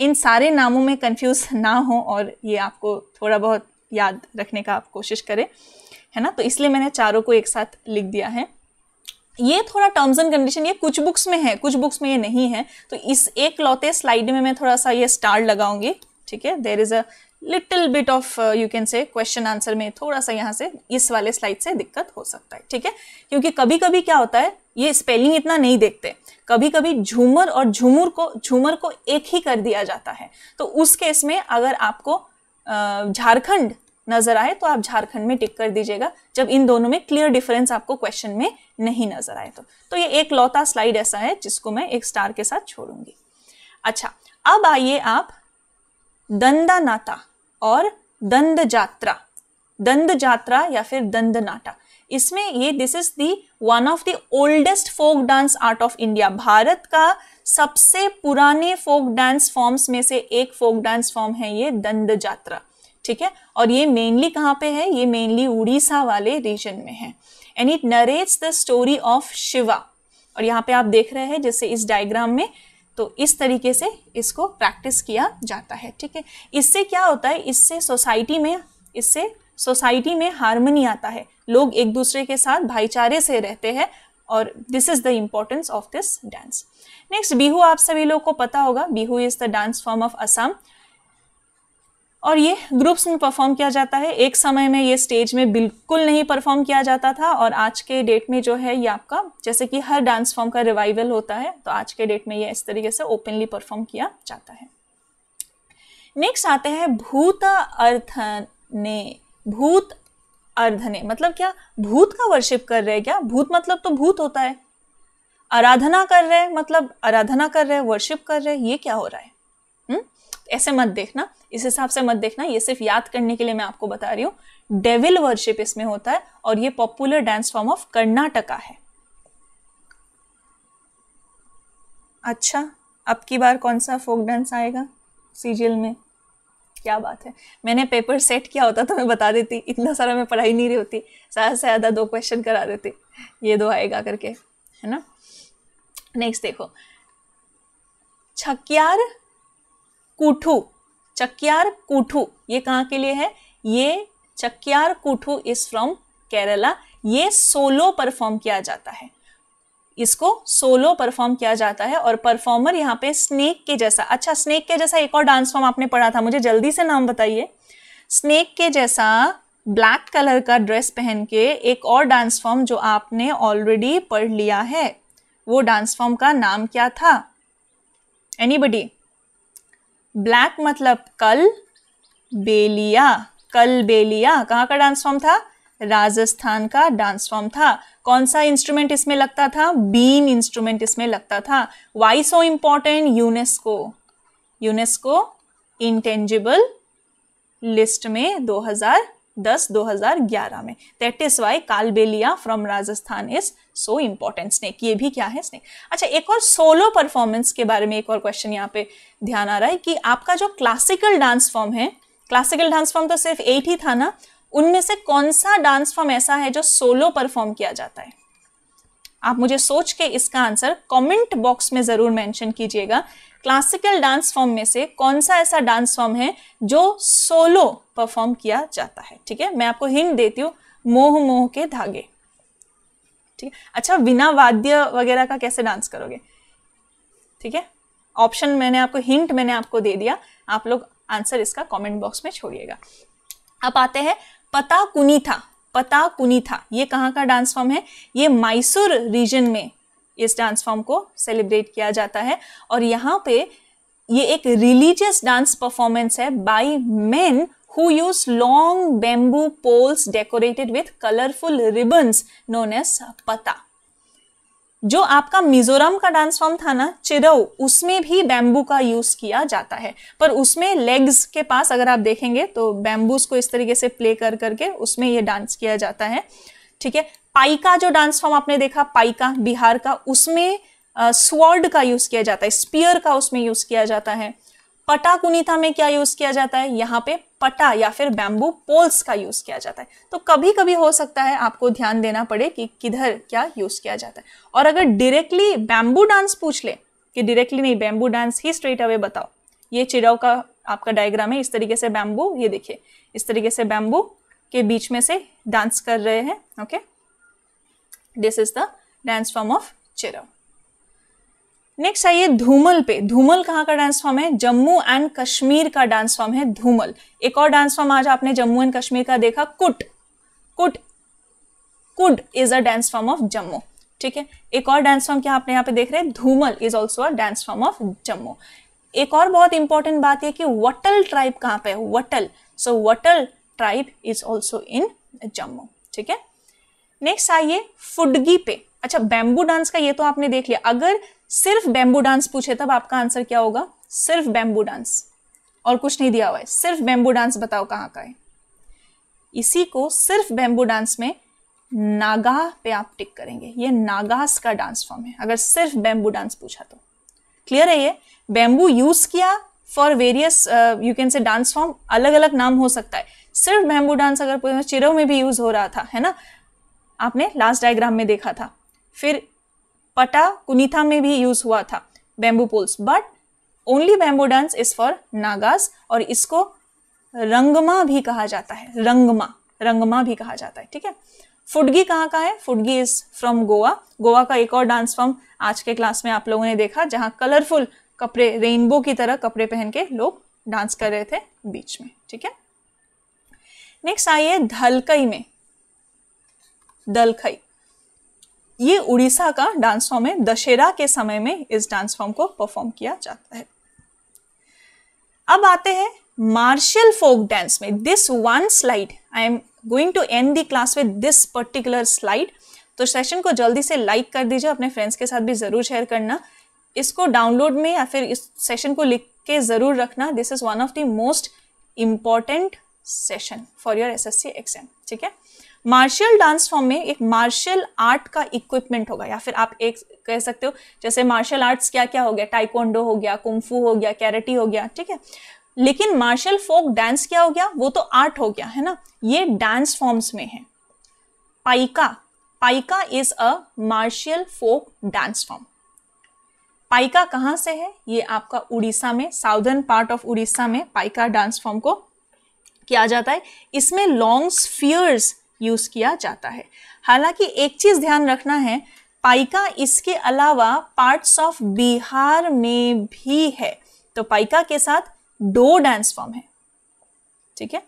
इन सारे नामों में कंफ्यूज ना हो और ये आपको थोड़ा बहुत याद रखने का आप कोशिश करें है ना तो इसलिए मैंने चारों को एक साथ लिख दिया है ये थोड़ा टर्म्स एंड कंडीशन ये कुछ बुक्स में है कुछ बुक्स में ये नहीं है तो इस एक लौते स्लाइड में मैं थोड़ा सा ये स्टार लगाऊंगी ठीक है there is a little bit of you can say question answer में थोड़ा सा यहाँ से इस वाले स्लाइड से दिक्कत हो सकता है ठीक है क्योंकि कभी कभी क्या होता है ये स्पेलिंग इतना नहीं देखते कभी कभी झूमर और झूमर को झूमर को एक ही कर दिया जाता है तो उस केस में अगर आपको uh, झारखंड नजर आए तो आप झारखंड में टिक कर दीजिएगा जब इन दोनों में क्लियर डिफरेंस आपको क्वेश्चन में नहीं नजर आए तो तो ये एक लौता स्लाइड ऐसा है जिसको मैं एक स्टार के साथ छोड़ूंगी अच्छा अब आइए आप दंदा नाता और दंद जात्रा दंद जात्रा या फिर दंद नाटा इसमें ये this is the one of the oldest folk dance art of India Bharat का सबसे पुराने फोक डांस फॉर्म्स में से एक फोक डांस फॉर्म है ये दंद जात्रा ठीक है और ये मेनली कहाँ पे है ये मेनली उड़ीसा वाले रीजन में है and it narrates the story of Shiva और यहाँ पे आप देख रहे हैं जैसे इस डायग्राम में तो इस तरीके से इसको प्रैक्टिस किया जाता है ठीक है इससे क्या होता है इससे सोसाइटी में इससे सोसाइटी में हारमोनी आता है लोग एक दूसरे के साथ भाईचारे से रहते हैं और this is the importance of this dance next Bihu आप सभी लोग को पता होगा Bihu is the dance form of Assam और ये ग्रुप्स में परफॉर्म किया जाता है एक समय में ये स्टेज में बिल्कुल नहीं परफॉर्म किया जाता था और आज के डेट में जो है ये आपका जैसे कि हर डांस फॉर्म का रिवाइवल होता है तो आज के डेट में ये इस तरीके से ओपनली परफॉर्म किया जाता है नेक्स्ट आते हैं भूत अर्थने भूत अर्धने मतलब क्या भूत का वर्शिप कर रहे हैं क्या भूत मतलब तो भूत होता है आराधना कर रहे हैं मतलब आराधना कर रहे हैं वर्शिप कर रहे हैं ये क्या हो रहा है ऐसे मत देखना इस हिसाब से मत देखना ये सिर्फ याद करने के लिए मैं आपको बता रही हूँ डेविल वर्शिप इसमें होता है और ये popular dance form of Karnataka है अच्छा अब की बार कौन सा फोक डांस आएगा सीरियल में क्या बात है मैंने पेपर सेट किया होता तो मैं बता देती इतना सारा मैं पढ़ाई नहीं रही होती ज़्यादा से ज़्यादा दो क्वेश्चन करा देती ये दो आएगा करके है ना नेक्स्ट देखो छक्यार कुठू चक्यार कुठू ये कहाँ के लिए है ये चक्यार कुठू इज फ्रॉम केरला ये सोलो परफॉर्म किया जाता है इसको सोलो परफॉर्म किया जाता है और परफॉर्मर यहाँ पे स्नेक के जैसा अच्छा स्नेक के जैसा एक और डांस फॉर्म आपने पढ़ा था मुझे जल्दी से नाम बताइए स्नेक के जैसा ब्लैक कलर का ड्रेस पहन के एक और डांस फॉर्म जो आपने ऑलरेडी पढ़ लिया है वो डांस फॉर्म का नाम क्या था एनीबडी ब्लैक मतलब कल बेलिया कल बेलिया कहाँ का डांस फॉर्म था राजस्थान का डांस फॉर्म था कौन सा इंस्ट्रूमेंट इसमें लगता था बीन इंस्ट्रूमेंट इसमें लगता था why so important UNESCO UNESCO intangible list में दस ग्यारह में that is why Kalbelia from Rajasthan is so important snake ये भी क्या है स्नेक अच्छा एक और सोलो परफॉर्मेंस के बारे में एक और क्वेश्चन यहाँ पे ध्यान आ रहा है कि आपका जो क्लासिकल डांस फॉर्म है क्लासिकल डांस फॉर्म तो सिर्फ एट ही था ना उनमें से कौन सा डांस फॉर्म ऐसा है जो सोलो परफॉर्म किया जाता है आप मुझे सोच के इसका आंसर कमेंट बॉक्स में ज़रूर मेंशन कीजिएगा क्लासिकल डांस फॉर्म में से कौन सा ऐसा डांस फॉर्म है जो सोलो परफॉर्म किया जाता है ठीक है मैं आपको हिंट देती हूँ मोह मोह के धागे ठीक है अच्छा बिना वाद्य वगैरह का कैसे डांस करोगे ठीक है ऑप्शन मैंने आपको हिंट मैंने आपको दे दिया आप लोग आंसर इसका कमेंट बॉक्स में छोड़िएगा अब आते हैं पता कुनी था पता कुनी था ये कहाँ का डांस फॉर्म है ये मैसूर रीजन में इस डांस फॉर्म को सेलिब्रेट किया जाता है और यहाँ पे ये एक रिलीजियस डांस परफॉर्मेंस है by men who use long bamboo poles decorated with colourful ribbons known as पता जो आपका मिजोरम का डांस फॉर्म था ना चिरव उसमें भी बैम्बू का यूज किया जाता है पर उसमें लेग्स के पास अगर आप देखेंगे तो बैम्बूस को इस तरीके से प्ले कर करके उसमें ये डांस किया जाता है ठीक है पाई का जो डांस फॉर्म आपने देखा पाई का बिहार का उसमें स्वर्ड का यूज किया जाता है स्पियर का उसमें यूज किया जाता है पटा कुनीता में क्या यूज किया जाता है यहाँ पे पटा या फिर बैम्बू पोल्स का यूज किया जाता है तो कभी कभी हो सकता है आपको ध्यान देना पड़े कि किधर क्या यूज किया जाता है और अगर डायरेक्टली बैम्बू डांस पूछ ले कि डायरेक्टली नहीं बैम्बू डांस ही स्ट्रेट अवे बताओ ये चिड़ाव का आपका डायग्राम है इस तरीके से बैम्बू ये देखिए इस तरीके से बैम्बू के बीच में से डांस कर रहे हैं okay this is the dance form of Cheraw next आइए धूमल पे धूमल कहाँ का डांस फॉर्म है जम्मू एंड कश्मीर का डांस फॉर्म है धूमल एक और डांस फॉर्म आज आपने जम्मू एंड कश्मीर का देखा Kud Kud Kud is a dance form of Jammu ठीक है एक और डांस फॉर्म क्या आपने यहाँ पे देख रहे हैं Dhumal is also a dance form of Jammu एक और बहुत इंपॉर्टेंट बात यह कि वटल ट्राइब कहाँ पे है Watal so Watal tribe is also in Jammu ठीक है नेक्स्ट आइए फुडगी पे अच्छा बैम्बू डांस का ये तो आपने देख लिया अगर सिर्फ बैम्बू डांस पूछे तब आपका आंसर क्या होगा सिर्फ बैम्बू डांस और कुछ नहीं दिया हुआ है सिर्फ बैम्बू डांस बताओ कहाँ का है इसी को सिर्फ बैम्बू डांस में नागा पे आप टिक करेंगे ये नागास का डांस फॉर्म है अगर सिर्फ बैम्बू डांस पूछा तो क्लियर है ये बैम्बू यूज किया for various you can say dance form अलग अलग नाम हो सकता है सिर्फ बैम्बू डांस अगर चिरों में भी यूज हो रहा था है ना आपने लास्ट डायग्राम में देखा था फिर पटा कुनीथा में भी यूज हुआ था bamboo poles but only bamboo dance is for Nagas और इसको रंगमा भी कहा जाता है रंगमा रंगमा भी कहा जाता है ठीक है फुडगी कहाँ का है फुडगी इज फ्रॉम गोवा गोवा का एक और डांस फॉर्म आज के क्लास में आप लोगों ने देखा जहाँ कलरफुल कपड़े रेनबो की तरह कपड़े पहन के लोग डांस कर रहे थे बीच में ठीक है नेक्स्ट आइए धलकई में दलखई ये उड़ीसा का डांस फॉर्म है दशहरा के समय में इस डांस फॉर्म को परफॉर्म किया जाता है अब आते हैं मार्शल फोक डांस में this one slide I am going to end the class with this particular slide तो सेशन को जल्दी से लाइक कर दीजिए अपने फ्रेंड्स के साथ भी ज़रूर शेयर करना इसको डाउनलोड में या फिर इस सेशन को लिख के ज़रूर रखना this is one of the most important session for your SSC exam ठीक है मार्शल डांस फॉर्म में एक मार्शल आर्ट का इक्विपमेंट होगा या फिर आप एक कह सकते हो जैसे मार्शल आर्ट्स क्या क्या हो गया टाइकोंडो हो गया कुम्फू हो गया कैरेटी हो गया ठीक है लेकिन मार्शल फोक डांस क्या हो गया वो तो आर्ट हो गया है ना ये डांस फॉर्म्स में है Paika Paika is a martial folk dance form Paika कहां से है ये आपका उड़ीसा में साउदर्न पार्ट ऑफ उड़ीसा में पाइका डांस फॉर्म को किया जाता है इसमें लॉन्ग स्फियर्स यूज किया जाता है हालांकि एक चीज ध्यान रखना है पाइका इसके अलावा पार्ट्स ऑफ बिहार में भी है तो पाइका के साथ दो डांस फॉर्म है ठीक है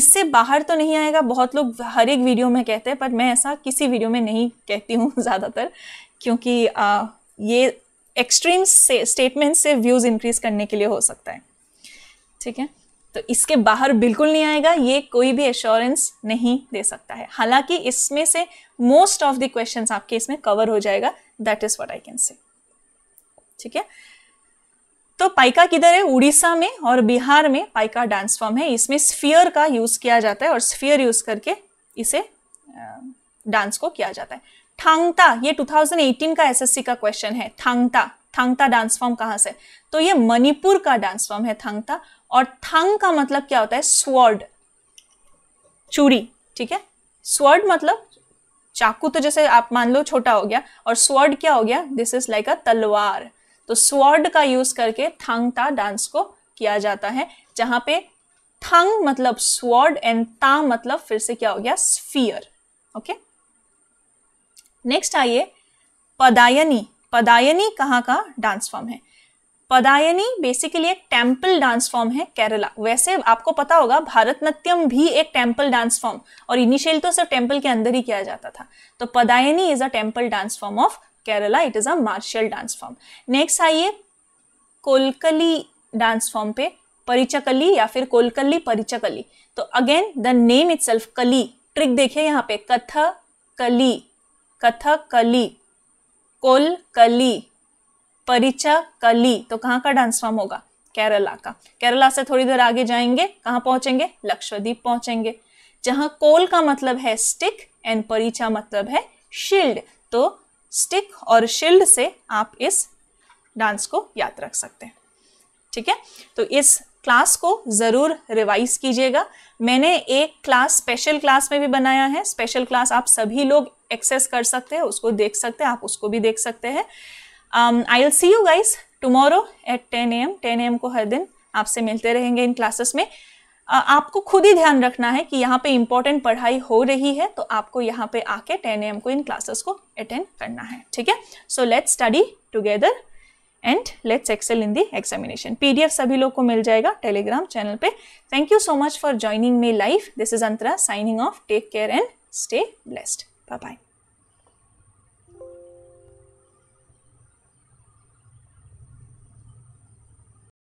इससे बाहर तो नहीं आएगा बहुत लोग हर एक वीडियो में कहते हैं पर मैं ऐसा किसी वीडियो में नहीं कहती हूँ ज़्यादातर क्योंकि आ, ये एक्सट्रीम स्टेटमेंट से व्यूज़ इंक्रीज करने के लिए हो सकता है ठीक है तो इसके बाहर बिल्कुल नहीं आएगा ये कोई भी एश्योरेंस नहीं दे सकता है हालांकि इसमें से मोस्ट ऑफ द क्वेश्चन आपके इसमें कवर हो जाएगा that is what I can say ठीक है तो पाइका किधर है उड़ीसा में और बिहार में पाइका डांस फॉर्म है इसमें स्फियर का यूज किया जाता है और स्फियर यूज करके इसे डांस को किया जाता है थांगता ये 2018 का एसएससी का क्वेश्चन है थांगता थांगता डांस फॉर्म कहाँ से तो ये मणिपुर का डांस फॉर्म है थांगता और थंग का मतलब क्या होता है स्वर्ड चूरी ठीक है स्वर्ड मतलब चाकू तो जैसे आप मान लो छोटा हो गया और स्वर्ड क्या हो गया दिस इज लाइक अ तलवार तो स्वर्ड का यूज करके थंग ता डांस को किया जाता है जहां पे थंग मतलब स्वर्ड एंड ता मतलब फिर से क्या हो गया स्फियर ओके नेक्स्ट आइए पदायनी पदायनी कहाँ का डांस फॉर्म है पदायनी बेसिकली एक टेम्पल डांस फॉर्म है केरला वैसे आपको पता होगा भारतनाट्यम भी एक टेम्पल डांस फॉर्म और इनिशियल तो सिर्फ टेम्पल के अंदर ही किया जाता था तो Padayani is a temple dance form of Kerala it is a martial dance form next आइए कोलकली डांस फॉर्म पे परिचकली या फिर कोलकली परिचकली तो again the name itself Kali trick देखिए यहाँ पे कथ कली कथ कली कोल कली परिचा कली तो कहाँ का डांस फॉर्म होगा केरला का केरला से थोड़ी देर आगे जाएंगे कहाँ पहुंचेंगे लक्षद्वीप पहुंचेंगे जहां कोल का मतलब है स्टिक एंड परिचा मतलब है शील्ड तो स्टिक और शील्ड से आप इस डांस को याद रख सकते हैं ठीक है तो इस क्लास को ज़रूर रिवाइज कीजिएगा मैंने एक क्लास स्पेशल क्लास में भी बनाया है स्पेशल क्लास आप सभी लोग एक्सेस कर सकते हैं उसको देख सकते हैं आप उसको भी देख सकते हैं I will see you guys tomorrow eight A M ten M को हर दिन आपसे मिलते रहेंगे इन क्लासेस में uh, आपको खुद ही ध्यान रखना है कि यहाँ पे इम्पोर्टेंट पढ़ाई हो रही है तो आपको यहाँ पे आके ए एम को इन क्लासेस को अटेंड करना है ठीक है so let's study together and let's excel in the examination P D F सभी लोग को मिल जाएगा टेलीग्राम चैनल पे thank you so much for joining me live this is Antara signing off take care and stay blessed bye bye